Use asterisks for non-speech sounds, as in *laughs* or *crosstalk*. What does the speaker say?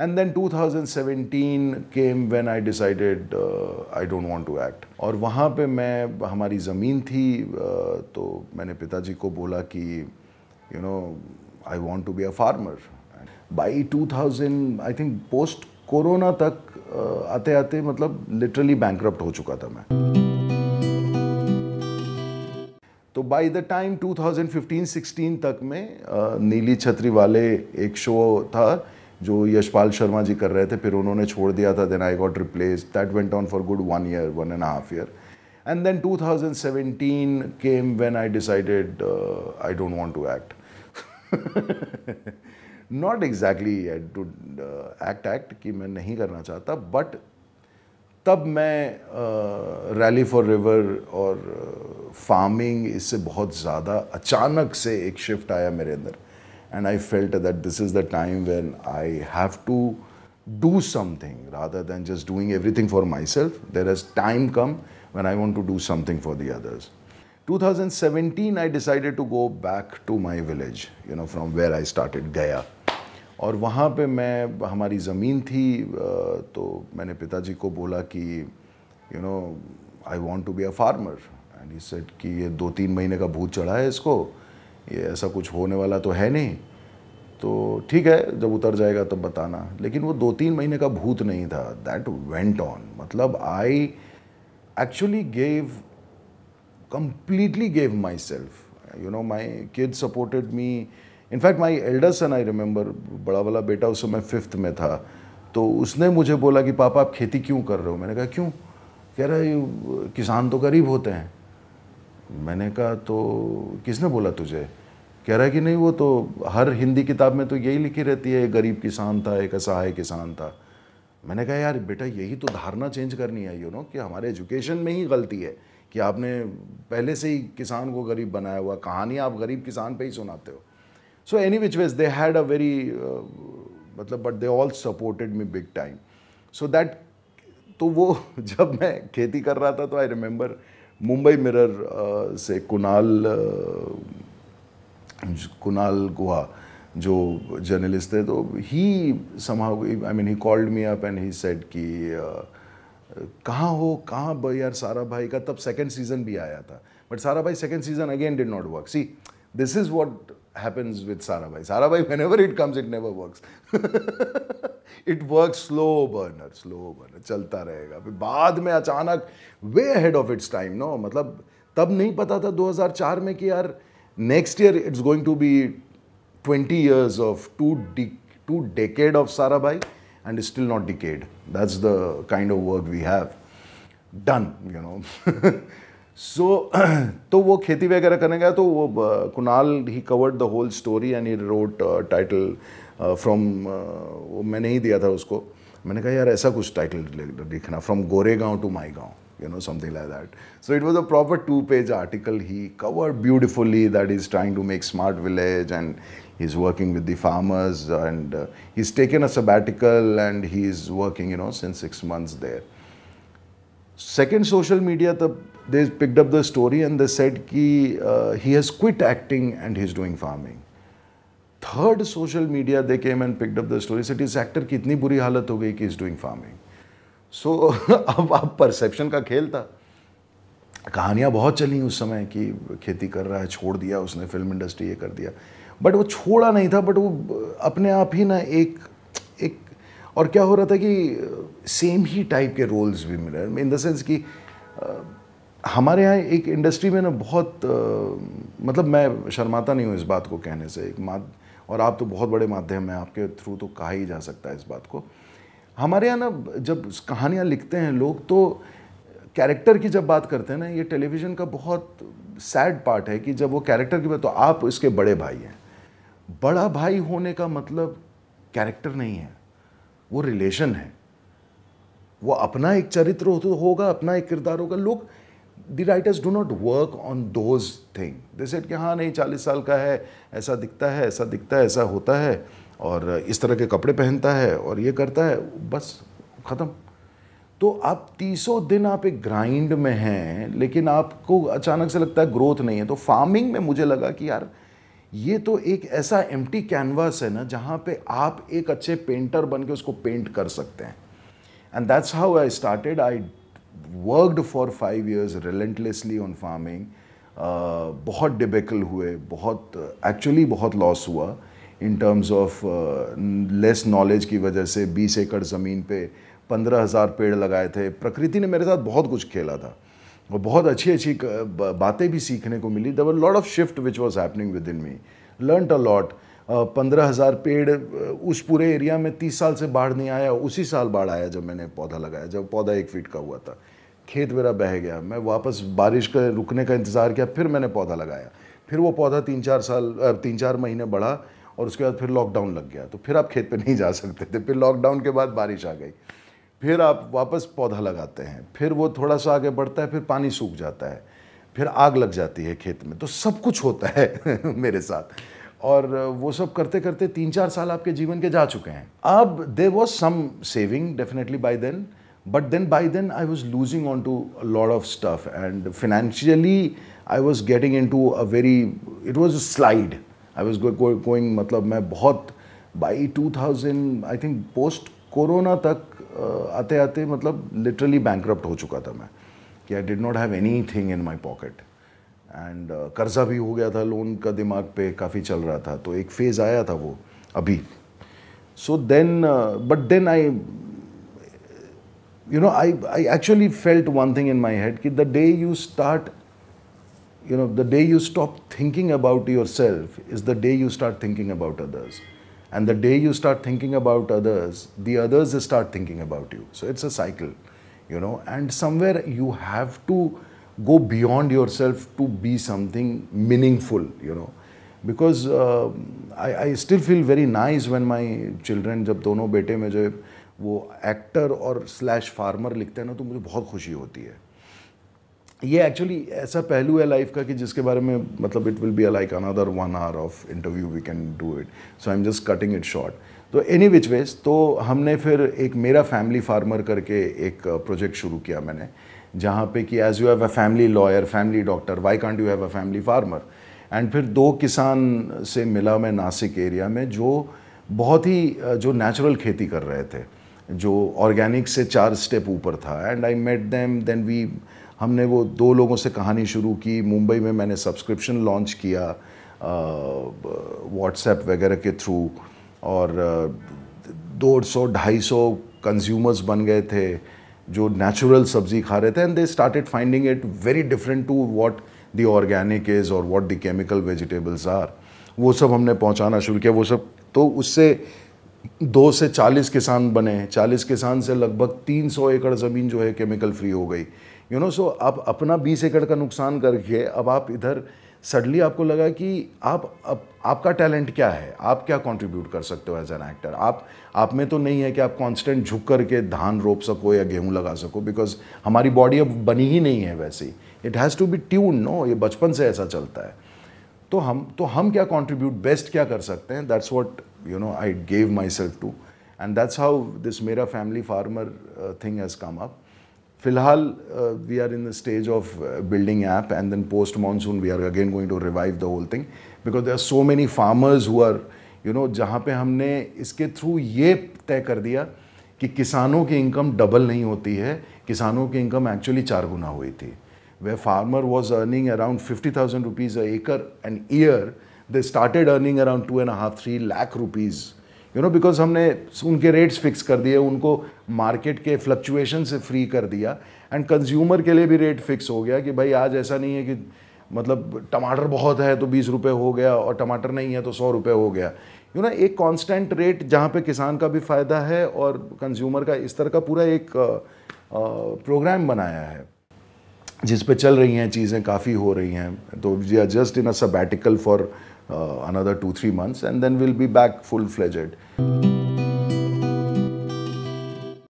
And then 2017 came when I decided I don't want to act और वहाँ पे मैं हमारी ज़मीन थी uh, तो मैंने पिताजी को बोला कि you know I want to be a farmer by 2000 I think post corona तक uh, आते आते मतलब लिटरली बैंक्रप्ट हो चुका था मैं तो बाय द टाइम 2015-16 तक में uh, नीली छतरी वाले एक शो था जो यशपाल शर्मा जी कर रहे थे फिर उन्होंने छोड़ दिया था then I got replace that went on for good one year one and half year and then 2017 came when I decided I don't want to act not exactly I act act कि मैं नहीं करना चाहता but तब मैं rally for river और farming uh, इससे बहुत ज़्यादा अचानक से एक शिफ्ट आया मेरे अंदर And I felt that this is the time when I have to do something rather than just doing everything for myself. There has time come when I want to do something for the others. 2017, I decided to go back to my village, you know, from where I started, Gaya. और वहाँ पे मैं हमारी ज़मीन थी तो मैंने पिताजी को बोला कि you know I want to be a farmer and he said कि ये दो तीन महीने का भूत चढ़ा है इसको ये ऐसा कुछ होने वाला तो है नहीं तो ठीक है जब उतर जाएगा तब बताना लेकिन वो दो तीन महीने का भूत नहीं था दैट वेंट ऑन मतलब I actually gave completely gave my self you know my kid supported me in fact my elder son I remember बड़ा वाला बेटा उस समय फिफ्थ में था तो उसने मुझे बोला कि पापा आप खेती क्यों कर रहे हो मैंने कहा क्यों कह रहा है किसान तो गरीब होते हैं मैंने कहा तो किसने बोला तुझे कह रहा है कि नहीं वो तो हर हिंदी किताब में तो यही लिखी रहती है एक गरीब किसान था एक असहाय किसान था मैंने कहा यार बेटा यही तो धारणा चेंज करनी है यू नो कि हमारे एजुकेशन में ही गलती है कि आपने पहले से ही किसान को गरीब बनाया हुआ कहानी आप गरीब किसान पे ही सुनाते हो so any which ways they had a very मतलब but they all supported me big time so that तो वो *laughs* जब मैं खेती कर रहा था तो आई रिमेंबर मुंबई मिरर से कुणाल कुणाल गुहा जो जर्नलिस्ट थे तो ही समा I mean he called me up and he said कि कहाँ हो कहाँ यार सारा भाई का तब सेकेंड सीज़न भी आया था but Sarabhai second season again did not work see this is what happens with Sarabhai. Sarabhai, whenever it comes, it never works. it works slow burner, slow burner, चलता रहेगा फिर बाद में अचानक way ahead of its time no मतलब तब नहीं पता था 2004 में कि यार next year it's going to be 20 years of two, de- two decade of Sarabhai and it's still not decade. That's the kind of work we have. Done, you know. So, *clears throat* तो वो खेती वगैरह करने गया तो वो Kunal he covered the whole story and he wrote title from वो मैंने ही दिया था उसको मैंने कहा यार ऐसा कुछ टाइटल लिखना फ्रॉम गोरे गाँव टू माई गाँव you know something like that so it was a proper two page article he cover beautifully that is trying to make smart village and is working with the farmers and he is taken a sabbatical and he is working you know since six months there second social media तब they picked up the story and they said कि he has quit acting and he is doing farming third social media they के and picked up the story said is actor की इतनी बुरी हालत हो गई कि इज डूइंग फार्मिंग सो अब अब परसेप्शन का खेल था कहानियाँ बहुत चली उस समय कि खेती कर रहा है छोड़ दिया उसने फिल्म इंडस्ट्री ये कर दिया बट वो छोड़ा नहीं था बट वो अपने आप ही ना एक एक और क्या हो रहा था कि सेम ही टाइप के रोल्स भी मिल रहे इन द सेंस कि हमारे यहाँ एक इंडस्ट्री में ना बहुत आ, मतलब मैं शर्माता नहीं हूँ इस बात को कहने से एक माध और आप तो बहुत बड़े माध्यम हैं आपके थ्रू तो कहा ही जा सकता है इस बात को हमारे यहाँ ना जब कहानियाँ लिखते हैं लोग तो कैरेक्टर की जब बात करते हैं ना ये टेलीविज़न का बहुत सैड पार्ट है कि जब वो कैरेक्टर की बात तो आप इसके बड़े भाई हैं बड़ा भाई होने का मतलब कैरेक्टर नहीं है वो रिलेशन है वो अपना एक चरित्र हो, तो होगा अपना एक किरदार होगा लोग the writers do not work on those thing they said कि हाँ नहीं चालीस साल का है ऐसा दिखता है ऐसा दिखता है ऐसा होता है और इस तरह के कपड़े पहनता है और ये करता है बस ख़त्म तो आप तीसों दिन आप एक ग्राइंड में हैं लेकिन आपको अचानक से लगता है ग्रोथ नहीं है तो फार्मिंग में मुझे लगा कि यार ये तो एक ऐसा एम कैनवास है ना जहाँ पे आप एक अच्छे पेंटर बन के उसको पेंट कर सकते हैं and that's how I started I worked for five years relentlessly on farming बहुत डिबेकल हुए बहुत एक्चुअली बहुत लॉस हुआ in terms of less knowledge की वजह से बीस एकड़ ज़मीन पे पंद्रह हज़ार पेड़ लगाए थे प्रकृति ने मेरे साथ बहुत कुछ खेला था और बहुत अच्छी अच्छी बातें भी सीखने को मिली there lot of shift which was happening within me learn a lot पंद्रह हज़ार पेड़ उस पूरे एरिया में तीस साल से बाढ़ नहीं आया उसी साल बाढ़ आया जब मैंने पौधा लगाया जब पौधा एक फीट का हुआ था खेत मेरा बह गया मैं वापस बारिश का रुकने का इंतज़ार किया फिर मैंने पौधा लगाया फिर वो पौधा तीन चार साल तीन चार महीने बढ़ा और उसके बाद फिर लॉकडाउन लग गया तो फिर आप खेत पे नहीं जा सकते थे फिर लॉकडाउन के बाद बारिश आ गई फिर आप वापस पौधा लगाते हैं फिर वो थोड़ा सा आगे बढ़ता है फिर पानी सूख जाता है फिर आग लग जाती है खेत में तो सब कुछ होता है *laughs* मेरे साथ और वो सब करते करते तीन चार साल आपके जीवन के जा चुके हैं अब they was some saving definitely by then but then by then I was losing on to lot of stuff and financially I was getting into a very it was slide I was going मतलब मैं बहुत by two thousand I think post corona तक आते आते मतलब literally bank हो चुका था मैं कि I did not have anything in my pocket and कर्ज़ा भी हो गया था लोन का दिमाग पे काफ़ी चल रहा था तो एक फेज़ आया था वो अभी so then but then I you know I I actually felt one thing in my head कि the day you start you know the day you stop thinking about your self is the day you start thinking about others And the day you start thinking about others, the others start thinking about you. So it's a cycle, you know. And somewhere you have to go beyond yourself to be something meaningful, you know. Because uh, I still feel very nice when my children, जब दोनों बेटे में जो वो actor or slash farmer लिखते हैं ना तो मुझे बहुत खुशी होती है ये एक्चुअली ऐसा पहलू है लाइफ का कि जिसके बारे में मतलब it will be like another one hour of interview we can do it so I am just cutting it short तो एनी विच वेज तो हमने फिर एक मेरा फैमिली फार्मर करके एक प्रोजेक्ट uh, शुरू किया मैंने जहाँ पे कि as you have a family lawyer family doctor why can't you have a family farmer and फिर दो किसान से मिला मैं नासिक एरिया में जो बहुत ही uh, जो नेचुरल खेती कर रहे थे जो ऑर्गेनिक से चार स्टेप ऊपर था and I met them then we हमने वो दो लोगों से कहानी शुरू की मुंबई में मैंने सब्सक्रिप्शन लॉन्च किया व्हाट्सएप वगैरह के थ्रू और दो सौ ढाई सौ कंज्यूमर्स बन गए थे जो नेचुरल सब्जी खा रहे थे and they started finding it very different to what the organic is और what the chemical vegetables are वो सब हमने पहुंचाना शुरू किया वो सब तो उससे दो से चालीस किसान बने चालीस किसान से लगभग तीन सौ एकड़ ज़मीन जो है केमिकल फ्री हो गई यू नो सो आप अपना बीस एकड़ का नुकसान करके अब आप इधर सडनली आपको लगा कि आप अब आपका टैलेंट क्या है आप क्या कंट्रीब्यूट कर सकते हो एज एन एक्टर आप आप में तो नहीं है कि आप कांस्टेंट झुक कर के धान रोप सको या गेहूं लगा सको बिकॉज हमारी बॉडी अब बनी ही नहीं है वैसे it has to be tune no ये बचपन से ऐसा चलता है तो हम तो हम क्या कॉन्ट्रीब्यूट बेस्ट क्या कर सकते हैं that's what you know I gave my self to and that's how this मेरा family farmer thing has come up फिलहाल we are in the stage of building app and then post monsoon we are again going to revive the whole thing because they are so many farmers who are you know जहाँ पे हमने इसके through ये तय कर दिया कि किसानों की इनकम डबल नहीं होती है किसानों की इनकम एक्चुअली चार गुना हुई थी where farmer was earning around 50,000 rupees a acre an year, they started earning around two and a half, three lakh rupees. You know because हमने उनके रेट्स फिक्स कर दिए उनको मार्केट के फ्लक्चुएशन से फ्री कर दिया एंड कंज्यूमर के लिए भी रेट फिक्स हो गया कि भाई आज ऐसा नहीं है कि मतलब टमाटर बहुत है तो बीस रुपये हो गया और टमाटर नहीं है तो सौ रुपये हो गया यू ना एक कांस्टेंट रेट जहाँ पे किसान का भी फ़ायदा है और कंज्यूमर का इस तरह का पूरा एक प्रोग्राम बनाया है जिस पे चल रही हैं चीज़ें काफ़ी हो रही हैं तो we are just in a sabbatical for another two three months and then will be back full fledged